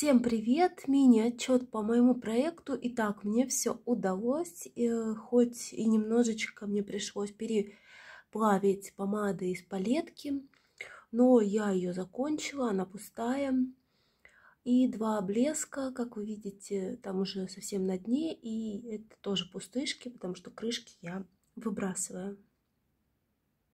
Всем привет! Мини-отчет по моему проекту. Итак, мне все удалось, и, э, хоть и немножечко мне пришлось переплавить помады из палетки, но я ее закончила, она пустая. И два блеска, как вы видите, там уже совсем на дне, и это тоже пустышки, потому что крышки я выбрасываю.